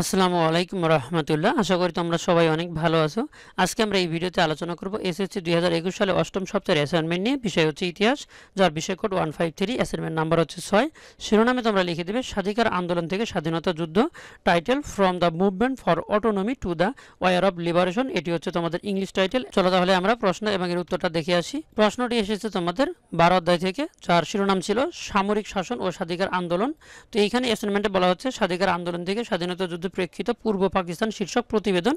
আসসালামু আলাইকুম রহমতুল্লাহ আশা করি তোমরা সবাই অনেক ভালো আছো আজকে আমরা এই ভিডিওতে আলোচনা করবো এসএসসি দুই সালে অষ্টম সপ্তাহের অ্যাসাইনমেন্ট নিয়ে বিষয় হচ্ছে ইতিহাস যার বিষয় code one five three assignment number হচ্ছে ছয় শিরোনামে তোমরা লিখে দেবে স্বাধিকার আন্দোলন থেকে স্বাধীনতা যুদ্ধ title from the movement for autonomy to the war of liberation এটি হচ্ছে তোমাদের ইংলিশ টাইটেল চলো তাহলে আমরা প্রশ্ন এবং এর উত্তরটা দেখে আসি প্রশ্নটি এসেছে তোমাদের বারো অধ্যায় থেকে যার শিরোনাম ছিল সামরিক শাসন ও স্বাধিকার আন্দোলন তো এইখানে অ্যাসাইনমেন্টে বলা হচ্ছে স্বাধিকার আন্দোলন থেকে স্বাধীনতা যুদ্ধ মুক্তিযুদ্ধের প্রেক্ষিত পূর্ব পাকিস্তান শীর্ষক প্রতিবেদন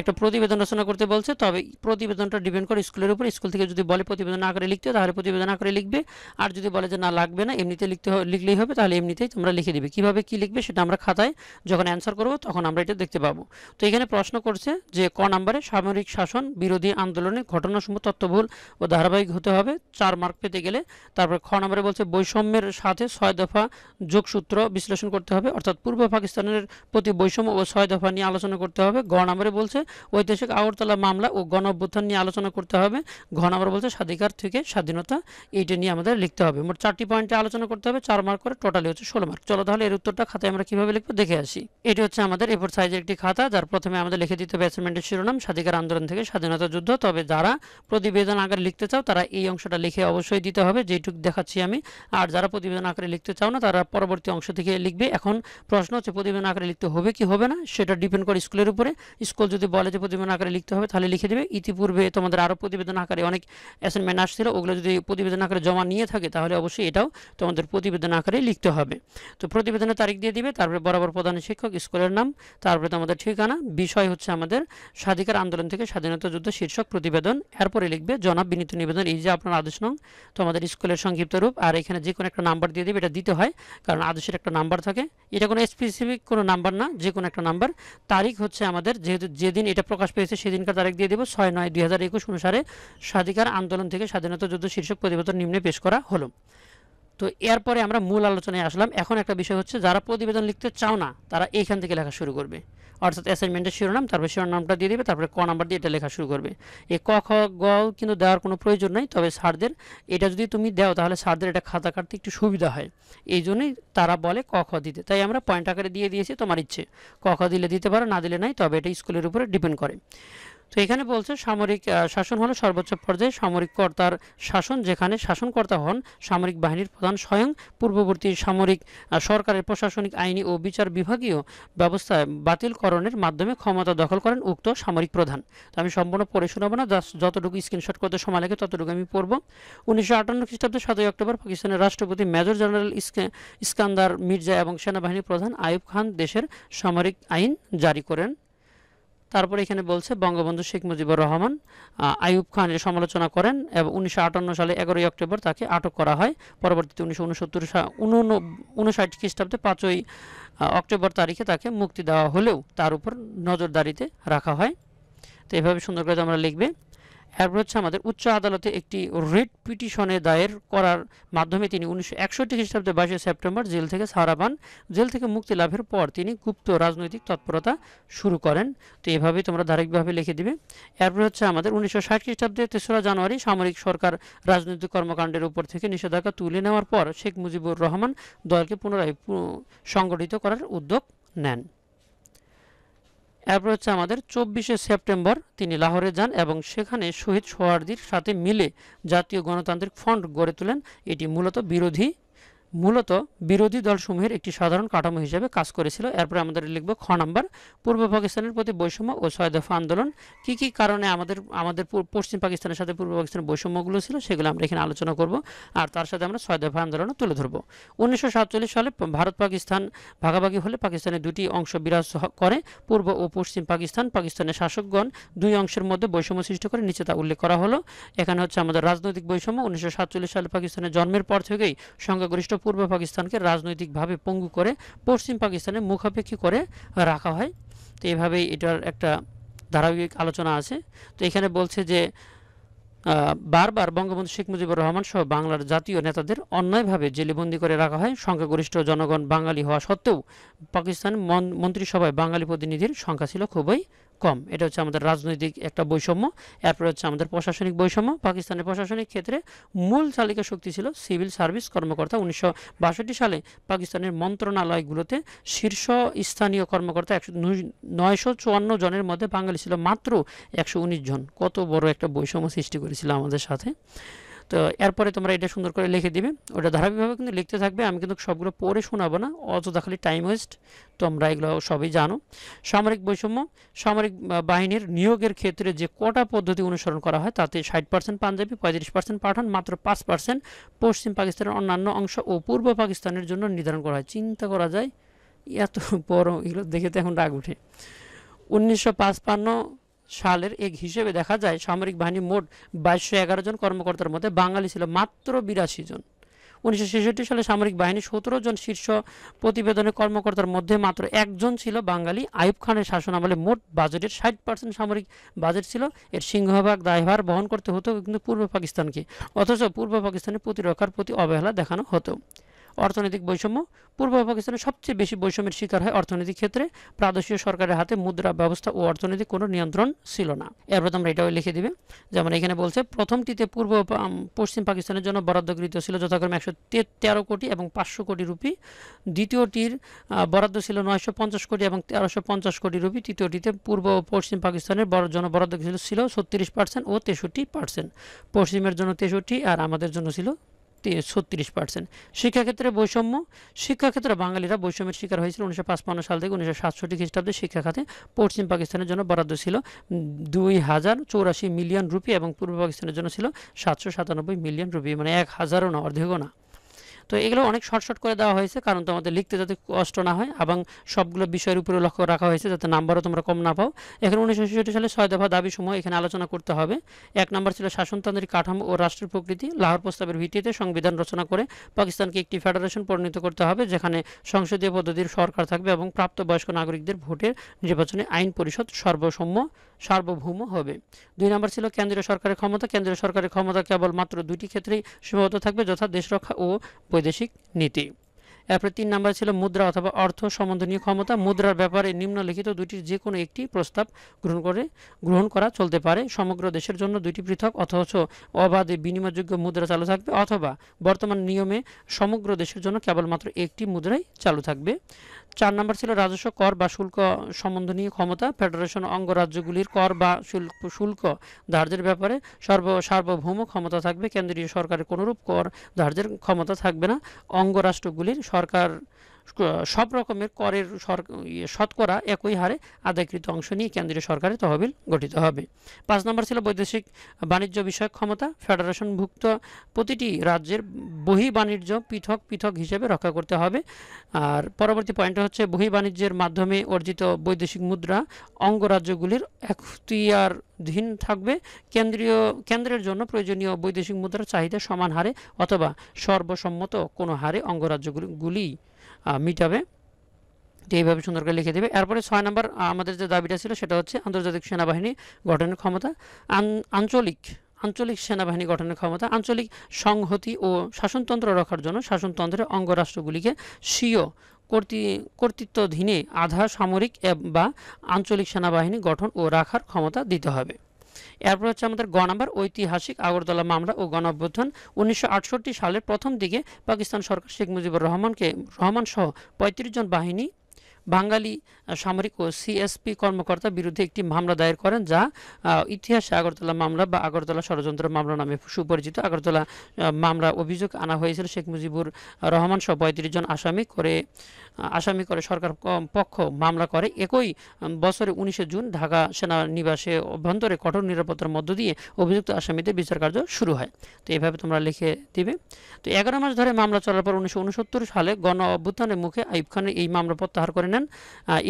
একটা প্রতিবেদন রচনা করতে বলছে তবে প্রতিবেদনটা ডিপেন্ড করে স্কুলের উপর স্কুল থেকে যদি বলে প্রতিবেদন আকারে লিখতে তাহলে প্রতিবেদন আকারে লিখবে আর যদি বলে যে না লাগবে না এমনিতে লিখতে লিখলেই হবে তাহলে এমনিতেই তোমরা লিখে দিবে কিভাবে কি লিখবে সেটা আমরা খাতায় যখন অ্যান্সার করব তখন আমরা এটা দেখতে পাবো তো এখানে প্রশ্ন করছে যে ক নাম্বারে সামরিক শাসন বিরোধী আন্দোলনে ঘটনাসমূহ তত্ত্বভুল ও ধারাবাহিক হতে হবে চার মার্ক পেতে গেলে তারপরে খ নম্বরে বলছে বৈষম্যের সাথে ছয় দফা যোগসূত্র বিশ্লেষণ করতে হবে অর্থাৎ পূর্ব পাকিস্তানের প্রতি বৈষম ও ছয় দফা নিয়ে আলোচনা করতে হবে গ নম্বরে বলছে ঐতিহাসিক আগরতলা মামলা ও গণ অভ্যুত্থান নিয়ে আলোচনা করতে হবে ঘ নম্বরে বলছে স্বাধিকার থেকে স্বাধীনতা এইটা নিয়ে আমাদের লিখতে হবে মোট চারটি পয়েন্টে আলোচনা করতে হবে চার মার্ক করে টোটালি হচ্ছে ষোলো মার্ক চলো তাহলে এর উত্তরটা খাতায় আমরা কীভাবে লিখবো দেখে আসি এটি হচ্ছে আমাদের এপর সাইজের একটি খাতা যার প্রথমে আমাদের লিখে দিতে হবে অ্যাসাইনমেন্টের শিরোনাম স্বাধিকার আন্দোলন থেকে স্বাধীনতা যুদ্ধ তবে যারা প্রতিবেদন আকারে লিখতে চাও তারা এই অংশটা লিখে অবশ্যই দিতে হবে যেটুক দেখাচ্ছি আমি আর যারা প্রতিবেদন আকারে লিখতে চাও না তারা পরবর্তী অংশ থেকে লিখবে এখন প্রশ্ন হচ্ছে প্রতিবেদন আকারে লিখতে হবে কি হবে না সেটা ডিপেন্ড করে স্কুলের উপরে স্কুল যদি বলে যে প্রতিবেদন আকারে লিখতে হবে তাহলে লিখে দেবে ইতিপূর্বে তোমাদের আরও প্রতিবেদন আকারে অনেক অ্যাসাইনমেন্ট আসছিল ওগুলো যদি প্রতিবেদন আকারে জমা নিয়ে থাকে তাহলে অবশ্যই এটাও তোমাদের প্রতিবেদন আকারে লিখতে হবে তো প্রতিবেদনের তারিখ দিয়ে দিবে তারপরে বরাবর প্রধান শিক্ষক স্কুলের নাম তারপরে তোমাদের ঠিকানা বিষয় হচ্ছে আমাদের স্বাধিকার আন্দোলন থেকে স্বাধীনতা যুদ্ধ শীর্ষক প্রতিবেদন এরপরে লিখবে জনাব বিনীত নিবেদন এই যে আপনার আদেশ নং তোমাদের স্কুলের সংক্ষিপ্ত রূপ আর এখানে যে কোনো একটা নাম্বার দিয়ে দেবে এটা দিতে হয় কারণ আদেশের একটা নাম্বার থাকে এটা কোনো স্পেসিফিক কোনো নাম্বার না যে যে কোনো একটা নাম্বার তারিখ হচ্ছে আমাদের যেহেতু যেদিন এটা প্রকাশ পেয়েছে সেদিনকার তারিখ দিয়ে দেবো ছয় নয় দুই অনুসারে স্বাধিকার আন্দোলন থেকে স্বাধীনতা যুদ্ধ শীর্ষক প্রতিবেদন নিম্নে পেশ করা হলো তো এরপরে আমরা মূল আলোচনায় আসলাম এখন একটা বিষয় হচ্ছে যারা প্রতিবেদন লিখতে চাও না তারা এইখান থেকে লেখা শুরু করবে অর্থাৎ অ্যাসাইনমেন্টের শিরোনাম তারপরে শিরোনামটা দিয়ে দেবে তারপরে ক নাম্বার দিয়ে এটা লেখা শুরু করবে এই ক খ গ কিন্তু দেওয়ার কোনো প্রয়োজন নেই তবে স্যারদের এটা যদি তুমি দাও তাহলে স্যারদের এটা খাতা কাটতে একটু সুবিধা হয় এই জন্যই তারা বলে ক খ দিতে তাই আমরা পয়েন্ট আকারে দিয়ে দিয়েছি তোমার ইচ্ছে ক খ দিলে দিতে পারো না দিলে নাই তবে এটা স্কুলের উপরে ডিপেন্ড করে তো এখানে বলছে সামরিক শাসন হলো সর্বোচ্চ পর্যায়ে সামরিক কর্তার শাসন যেখানে শাসনকর্তা হন সামরিক বাহিনীর প্রধান স্বয়ং পূর্ববর্তী সামরিক সরকারের প্রশাসনিক আইনি ও বিচার বিভাগীয় ব্যবস্থায় বাতিলকরণের মাধ্যমে ক্ষমতা দখল করেন উক্ত সামরিক প্রধান তো আমি সম্পূর্ণ পড়ে শোনাবো না যতটুকু স্ক্রিনশট করতে সময় লাগে ততটুকু আমি পড়ব উনিশশো আটান্ন খ্রিস্টাব্দে সাতই অক্টোবর পাকিস্তানের রাষ্ট্রপতি মেজর জেনারেল ইস্কান্দার মির্জা এবং সেনাবাহিনী প্রধান আয়ুব খান দেশের সামরিক আইন জারি করেন তারপরে এখানে বলছে বঙ্গবন্ধু শেখ মুজিবুর রহমান আইয়ুব খানের সমালোচনা করেন এবং উনিশশো সালে এগারোই অক্টোবর তাকে আটক করা হয় পরবর্তীতে উনিশশো উনসত্তর উনষাট খ্রিস্টাব্দে পাঁচই অক্টোবর তারিখে তাকে মুক্তি দেওয়া হলেও তার উপর নজরদারিতে রাখা হয় তো এভাবে সুন্দর করে তোমরা লিখবে এরপর হ্যাঁ, হচ্ছে আমাদের উচ্চ আদালতে একটি রিট পিটিশনে দায়ের করার মাধ্যমে তিনি উনিশশো একষট্টি খ্রিস্টাব্দে বাইশে সেপ্টেম্বর জেল থেকে ছাড়া পান জেল থেকে মুক্তি লাভের পর তিনি গুপ্ত রাজনৈতিক তৎপরতা শুরু করেন তো এভাবেই তোমরা ধারাবাহিকভাবে লিখে দিবে এরপর হচ্ছে আমাদের উনিশশো ষাট খ্রিস্টাব্দে তেসরা জানুয়ারি সামরিক সরকার রাজনৈতিক কর্মকাণ্ডের উপর থেকে নিষেধাজ্ঞা তুলে নেওয়ার পর শেখ মুজিবুর রহমান দলকে পুনরায় সংগঠিত করার উদ্যোগ নেন এরপর হচ্ছে আমাদের চব্বিশে সেপ্টেম্বর তিনি লাহোরে যান এবং সেখানে শহীদ সোহার্দির সাথে মিলে জাতীয় গণতান্ত্রিক ফ্রন্ট গড়ে তোলেন এটি মূলত বিরোধী মূলত বিরোধী দলসমূহের একটি সাধারণ কাঠামো হিসেবে কাজ করেছিল এরপরে আমাদের লিখব খ নাম্বার পূর্ব পাকিস্তানের প্রতি বৈষম্য ও ছয় দফা আন্দোলন কি কি কারণে আমাদের আমাদের পশ্চিম পাকিস্তানের সাথে পূর্ব পাকিস্তানের বৈষম্যগুলো ছিল সেগুলো আমরা এখানে আলোচনা করব আর তার সাথে আমরা ছয় দফা আন্দোলনও তুলে ধরব উনিশশো সালে ভারত পাকিস্তান ভাগাভাগি হলে পাকিস্তানের দুটি অংশ বিরাজ করে পূর্ব ও পশ্চিম পাকিস্তান পাকিস্তানের শাসকগণ দুই অংশের মধ্যে বৈষম্য সৃষ্টি করে নিচে তা উল্লেখ করা হলো এখানে হচ্ছে আমাদের রাজনৈতিক বৈষম্য উনিশশো সালে পাকিস্তানের জন্মের পর থেকেই সংখ্যাগরিষ্ঠ পূর্ব পাকিস্তানকে রাজনৈতিকভাবে পঙ্গু করে পশ্চিম পাকিস্তানের মুখাপেক্ষী করে রাখা হয় তো এভাবেই এটার একটা ধারাবাহিক আলোচনা আছে তো এখানে বলছে যে বারবার বঙ্গবন্ধু শেখ মুজিবুর রহমান সহ বাংলার জাতীয় নেতাদের অন্যায়ভাবে জেলেবন্দি করে রাখা হয় সংখ্যাগরিষ্ঠ জনগণ বাঙালি হওয়া সত্ত্বেও পাকিস্তান মন্ত্রিসভায় বাঙালি প্রতিনিধির সংখ্যা ছিল খুবই কম এটা হচ্ছে আমাদের রাজনৈতিক একটা বৈষম্য এরপরে হচ্ছে আমাদের প্রশাসনিক বৈষম্য পাকিস্তানের প্রশাসনিক ক্ষেত্রে মূল চালিকা শক্তি ছিল সিভিল সার্ভিস কর্মকর্তা উনিশশো সালে পাকিস্তানের মন্ত্রণালয়গুলোতে শীর্ষ স্থানীয় কর্মকর্তা একশো নয়শো চুয়ান্ন জনের মধ্যে বাঙালি ছিল মাত্র একশো জন কত বড় একটা বৈষম্য সৃষ্টি করেছিল আমাদের সাথে তো এরপরে তোমরা এটা সুন্দর করে লিখে দিবে ওটা ধারাবাহিকভাবে কিন্তু লিখতে থাকবে আমি কিন্তু সবগুলো পড়ে শোনাবো না অযথা খালি টাইম ওয়েস্ট তোমরা এগুলো সবই জানো সামরিক বৈষম্য সামরিক বাহিনীর নিয়োগের ক্ষেত্রে যে কটা পদ্ধতি অনুসরণ করা হয় তাতে ষাট পার্সেন্ট পাঞ্জাবি পঁয়ত্রিশ পার্সেন্ট পাঠান মাত্র পাঁচ পার্সেন্ট পশ্চিম পাকিস্তানের অন্যান্য অংশ ও পূর্ব পাকিস্তানের জন্য নির্ধারণ করা হয় চিন্তা করা যায় এত বড় এগুলো দেখে তো এখন রাগ উঠে উনিশশো সালের এক হিসেবে দেখা যায় সামরিক বাহিনী মোট বাইশশো এগারো জন কর্মকর্তার মধ্যে বাঙালি ছিল মাত্র বিরাশি জন উনিশশো সালে সামরিক বাহিনী সতেরো জন শীর্ষ প্রতিবেদনের কর্মকর্তার মধ্যে মাত্র একজন ছিল বাঙালি আইব খানের শাসন আমলে মোট বাজেটের ষাট পার্সেন্ট সামরিক বাজেট ছিল এর সিংহভাগ দায়ভার বহন করতে হতো কিন্তু পূর্ব পাকিস্তানকে অথচ পূর্ব পাকিস্তানের প্রতিরক্ষার প্রতি অবহেলা দেখানো হতো অর্থনৈতিক বৈষম্য পূর্ব পাকিস্তানের সবচেয়ে বেশি বৈষম্যের শিকার হয় অর্থনৈতিক ক্ষেত্রে প্রাদেশীয় সরকারের হাতে মুদ্রা ব্যবস্থা ও অর্থনৈতিক কোনো নিয়ন্ত্রণ ছিল না এরপর আমরা এটাও লিখে দিবে যেমন এখানে বলছে প্রথমটিতে পূর্ব পশ্চিম পাকিস্তানের জন্য বরাদ্দকৃত ছিল যথাক্রমে একশো তেরো কোটি এবং পাঁচশো কোটি রুপি দ্বিতীয়টির বরাদ্দ ছিল নয়শো পঞ্চাশ কোটি এবং তেরোশো পঞ্চাশ কোটি রুপি তৃতীয়টিতে পূর্ব পশ্চিম পাকিস্তানের জন বরাদ্দ ছিল ছত্রিশ পার্সেন্ট ও তেষট্টি পার্সেন্ট পশ্চিমের জন্য তেষট্টি আর আমাদের জন্য ছিল ছত্রিশ পার্সেন্ট শিক্ষাক্ষেত্রে বৈষম্য শিক্ষাক্ষেত্রে বাঙালিরা বৈষম্যের শিকার হয়েছিল উনিশশো পাঁচপান্ন সাল থেকে উনিশশো সাতষট্টি খ্রিস্টাব্দে শিক্ষাখাতে পশ্চিম পাকিস্তানের জন্য বরাদ্দ ছিল দুই হাজার চৌরাশি মিলিয়ন রুপি এবং পূর্ব পাকিস্তানের জন্য ছিল সাতশো সাতানব্বই মিলিয়ন রুপি মানে এক হাজারও না অর্ধেকও না তো এগুলো অনেক শর্ট শর্ট করে দেওয়া হয়েছে কারণ তোমাদের লিখতে যাতে কষ্ট না হয় এবং সবগুলো বিষয়ের উপরে লক্ষ্য রাখা হয়েছে যাতে নাম্বারও তোমরা কম না পাও এখন উনিশশো সালে ছয় দফা দাবি সমূহ এখানে আলোচনা করতে হবে এক নম্বর ছিল শাসনতান্ত্রিক কাঠামো ও রাষ্ট্রের প্রকৃতি লাহোর প্রস্তাবের ভিত্তিতে সংবিধান রচনা করে পাকিস্তানকে একটি ফেডারেশন পরিণত করতে হবে যেখানে সংসদীয় পদ্ধতির সরকার থাকবে এবং প্রাপ্তবয়স্ক নাগরিকদের ভোটের নির্বাচনে আইন পরিষদ সর্বসম্য সার্বভৌম হবে দুই নম্বর ছিল কেন্দ্রীয় সরকারের ক্ষমতা কেন্দ্রীয় সরকারের ক্ষমতা কেবল মাত্র দুটি ক্ষেত্রেই সীমাবদ্ধ থাকবে যথা দেশ রক্ষা ও বৈদেশিক নীতি এরপরে তিন নাম্বার ছিল মুদ্রা অথবা অর্থ সম্বন্ধনীয় ক্ষমতা মুদ্রার ব্যাপারে নিম্নলিখিত দুইটির যে কোনো একটি প্রস্তাব গ্রহণ করে গ্রহণ করা চলতে পারে সমগ্র দেশের জন্য দুইটি পৃথক অথচ অবাধে বিনিময়যোগ্য মুদ্রা চালু থাকবে অথবা বর্তমান নিয়মে সমগ্র দেশের জন্য কেবলমাত্র একটি মুদ্রাই চালু থাকবে চার নম্বর ছিল রাজস্ব কর বা শুল্ক সম্বন্ধনীয় ক্ষমতা ফেডারেশন অঙ্গরাজ্যগুলির কর বা শুল্ক শুল্ক ধার্যের ব্যাপারে সর্ব সার্বভৌম ক্ষমতা থাকবে কেন্দ্রীয় সরকারের কোনোরূপ কর ধার্যের ক্ষমতা থাকবে না অঙ্গরাষ্ট্রগুলির সরকার সব রকমের হ্যাঁ। করের ইয়ে শতকরা একই হারে আদায়কৃত অংশ নিয়ে কেন্দ্রীয় সরকারের তহবিল গঠিত হবে পাঁচ নম্বর ছিল বৈদেশিক বাণিজ্য বিষয়ক ক্ষমতা ফেডারেশনভুক্ত প্রতিটি রাজ্যের বহি বাণিজ্য পৃথক পৃথক হিসেবে রক্ষা করতে হবে আর পরবর্তী পয়েন্ট হচ্ছে বহি বাণিজ্যের মাধ্যমে অর্জিত বৈদেশিক মুদ্রা অঙ্গরাজ্যগুলির একতিয়ার ধীন থাকবে কেন্দ্রীয় কেন্দ্রের জন্য প্রয়োজনীয় বৈদেশিক মুদ্রার চাহিদা সমান হারে অথবা সর্বসম্মত কোনো হারে অঙ্গরাজ্যগুলি মিটাবে এইভাবে সুন্দর করে লিখে দেবে এরপরে ছয় নম্বর আমাদের যে দাবিটা ছিল সেটা হচ্ছে আন্তর্জাতিক সেনাবাহিনী গঠনের ক্ষমতা আঞ্চলিক আঞ্চলিক সেনাবাহিনী গঠনের ক্ষমতা আঞ্চলিক সংহতি ও শাসনতন্ত্র রক্ষার জন্য শাসনতন্ত্রের অঙ্গরাষ্ট্রগুলিকে স্বীয় কর্তৃত্বধীনে কর্তৃত্বাধীনে আধা সামরিক বা আঞ্চলিক সেনাবাহিনী গঠন ও রাখার ক্ষমতা দিতে হবে এরপর হচ্ছে আমাদের গ নাম্বার ঐতিহাসিক আগরতলা মামলা ও গণঅভ্যুত্থান উনিশশো সালের প্রথম দিকে পাকিস্তান সরকার শেখ মুজিবুর রহমানকে রহমান সহ পঁয়ত্রিশ জন বাহিনী বাঙালি সামরিক ও সিএসপি কর্মকর্তা বিরুদ্ধে একটি মামলা দায়ের করেন যা ইতিহাসে আগরতলা মামলা বা আগরতলা ষড়যন্ত্র মামলা নামে সুপরিচিত আগরতলা মামলা অভিযোগ আনা হয়েছিল শেখ মুজিবুর রহমান সহ পঁয়ত্রিশ জন আসামি করে আসামি করে সরকার পক্ষ মামলা করে একই বছরে উনিশে জুন ঢাকা সেনানিবাসে অভ্যন্তরে কঠোর নিরাপত্তার মধ্য দিয়ে অভিযুক্ত আসামিদের বিচার কার্য শুরু হয় তো এভাবে তোমরা লিখে দিবে তো এগারো মাস ধরে মামলা চলার পর উনিশশো সালে গণ অভ্যুত্থানের মুখে আইব খানের এই মামলা প্রত্যাহার করে নেন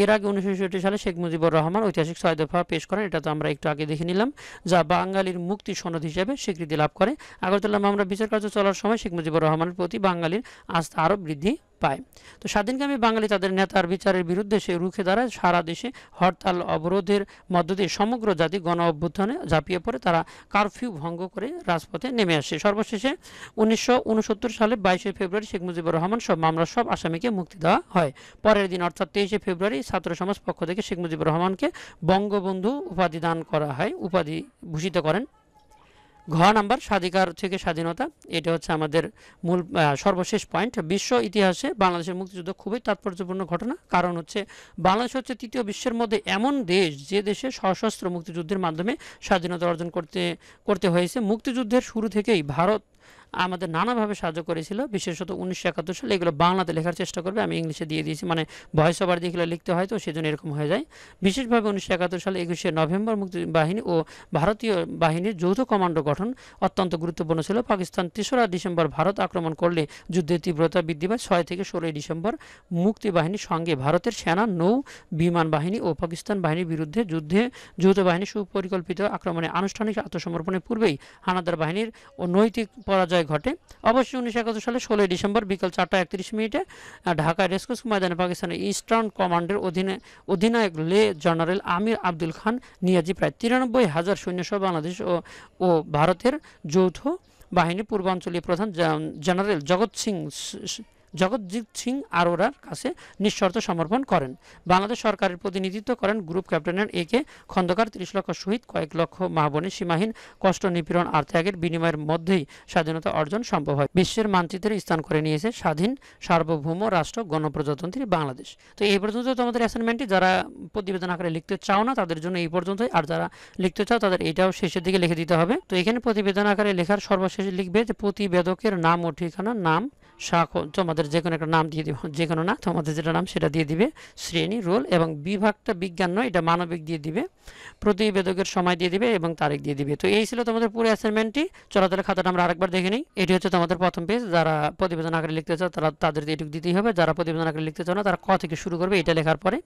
এর এর আগে উনিশশো সালে শেখ মুজিবুর রহমান ঐতিহাসিক ছয় দফা পেশ করেন এটা তো আমরা একটু আগে দেখে নিলাম যা বাঙালির মুক্তি সনদ হিসেবে স্বীকৃতি লাভ করে আগরতলা মামলা বিচার কার্য চলার সময় শেখ মুজিবুর রহমানের প্রতি বাঙালির আস্থা আরও বৃদ্ধি পায় তো স্বাধীনকামী বাঙালি তাদের নেতার বিচারের বিরুদ্ধে সে রুখে দাঁড়ায় সারা দেশে হরতাল অবরোধের মধ্য দিয়ে সমগ্র জাতি গণ অভ্যুত্থানে ঝাঁপিয়ে পড়ে তারা কারফিউ ভঙ্গ করে রাজপথে নেমে আসে সর্বশেষে উনিশশো সালে বাইশে ফেব্রুয়ারি শেখ মুজিবুর রহমান সব মামলার সব আসামিকে মুক্তি দেওয়া হয় পরের দিন অর্থাৎ তেইশে ফেব্রুয়ারি ছাত্র সমাজ পক্ষ থেকে শেখ মুজিবুর রহমানকে বঙ্গবন্ধু উপাধি দান করা হয় উপাধি ভূষিত করেন ঘ নাম্বার স্বাধিকার থেকে স্বাধীনতা এটা হচ্ছে আমাদের মূল সর্বশেষ পয়েন্ট বিশ্ব ইতিহাসে বাংলাদেশের মুক্তিযুদ্ধ খুবই তাৎপর্যপূর্ণ ঘটনা কারণ হচ্ছে বাংলাদেশ হচ্ছে তৃতীয় বিশ্বের মধ্যে এমন দেশ যে দেশে সশস্ত্র মুক্তিযুদ্ধের মাধ্যমে স্বাধীনতা অর্জন করতে করতে হয়েছে মুক্তিযুদ্ধের শুরু থেকেই ভারত আমাদের নানাভাবে সাহায্য করেছিল বিশেষত উনিশশো একাত্তর সালে এগুলো বাংলাতে লেখার চেষ্টা করবে আমি ইংলিশে দিয়ে দিয়েছি মানে ভয়েস ওভার দিয়ে লিখতে হয় তো সেজন্য এরকম হয়ে যায় বিশেষভাবে উনিশশো একাত্তর সালে একুশে নভেম্বর মুক্তি বাহিনী ও ভারতীয় বাহিনীর যৌথ কমান্ডো গঠন অত্যন্ত গুরুত্বপূর্ণ ছিল পাকিস্তান তেসরা ডিসেম্বর ভারত আক্রমণ করলে যুদ্ধের তীব্রতা বৃদ্ধি পায় ছয় থেকে ষোলোই ডিসেম্বর মুক্তি বাহিনীর সঙ্গে ভারতের সেনা নৌ বিমান বাহিনী ও পাকিস্তান বাহিনীর বিরুদ্ধে যুদ্ধে যৌথ বাহিনী সুপরিকল্পিত আক্রমণে আনুষ্ঠানিক আত্মসমর্পণের পূর্বেই হানাদার বাহিনীর ও নৈতিক পরাজয় পর্যায়ে ঘটে অবশ্যই উনিশশো একাত্তর সালে ষোলোই ডিসেম্বর বিকাল চারটা একত্রিশ মিনিটে ঢাকায় রেসকোর্স ময়দানে পাকিস্তানের ইস্টার্ন কমান্ডের অধীনে অধিনায়ক লে জেনারেল আমির আব্দুল খান নিয়াজি প্রায় তিরানব্বই হাজার সৈন্যসহ বাংলাদেশ ও ও ভারতের যৌথ বাহিনী পূর্বাঞ্চলীয় প্রধান জেনারেল জগৎ সিং জগৎজিৎ সিং আরোরার কাছে নিঃশর্ত সমর্পণ করেন বাংলাদেশ সরকারের প্রতিনিধিত্ব করেন গ্রুপ ক্যাপ্টেনের এ কে খন্দকার ত্রিশ লক্ষ শহীদ কয়েক লক্ষ মাহবনের সীমাহীন কষ্ট নিপীড়ন আর ত্যাগের বিনিময়ের মধ্যেই স্বাধীনতা অর্জন সম্ভব হয় বিশ্বের মানচিত্রে স্থান করে নিয়েছে স্বাধীন সার্বভৌম রাষ্ট্র গণপ্রজাতন্ত্রী বাংলাদেশ তো এই পর্যন্ত তোমাদের অ্যাসাইনমেন্টটি যারা প্রতিবেদন আকারে লিখতে চাও না তাদের জন্য এই পর্যন্তই আর যারা লিখতে চাও তাদের এটাও শেষের দিকে লিখে দিতে হবে তো এখানে প্রতিবেদন আকারে লেখার সর্বশেষে লিখবে যে প্রতিবেদকের নাম ও ঠিকানা নাম শাখ তোমাদের যে কোনো একটা নাম দিয়ে দিব যে কোনো না তোমাদের যেটা নাম সেটা দিয়ে দিবে শ্রেণী রোল এবং বিভাগটা বিজ্ঞান নয় এটা মানবিক দিয়ে দিবে প্রতিবেদকের সময় দিয়ে দিবে এবং তারিখ দিয়ে দিবে তো এই ছিল তোমাদের পুরো অ্যাসাইনমেন্টটি চলাচলের খাতাটা আমরা আরেকবার দেখে নিই এটি হচ্ছে তোমাদের প্রথম পেজ যারা প্রতিবেদন আকারে লিখতে চাও তারা তাদের এটুকু দিতেই হবে যারা প্রতিবেদন আকারে লিখতে চাও না তারা ক থেকে শুরু করবে এটা লেখার পরে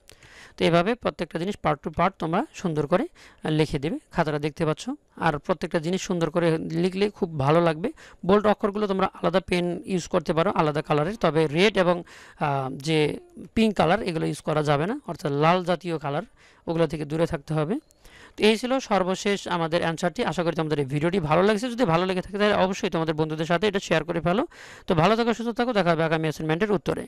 তো এভাবে প্রত্যেকটা জিনিস পার্ট টু পার্ট তোমরা সুন্দর করে লিখে দেবে খাতাটা দেখতে পাচ্ছ আর প্রত্যেকটা জিনিস সুন্দর করে লিখলে খুব ভালো লাগবে বোল্ড অক্ষরগুলো তোমরা আলাদা পেন ইউজ করতে পারো আলাদা কালারের তবে রেড এবং যে পিঙ্ক কালার এগুলো ইউজ করা যাবে না অর্থাৎ লাল জাতীয় কালার ওগুলো থেকে দূরে থাকতে হবে তো এই ছিল সর্বশেষ আমাদের অ্যান্সারটি আশা করি তোমাদের এই ভিডিওটি ভালো লাগছে যদি ভালো লেগে থাকে তাহলে অবশ্যই তোমাদের বন্ধুদের সাথে এটা শেয়ার করে ফেলো তো ভালো থাকো সুস্থ থাকো দেখা হবে আগামী অ্যাসাইনমেন্টের উত্তরে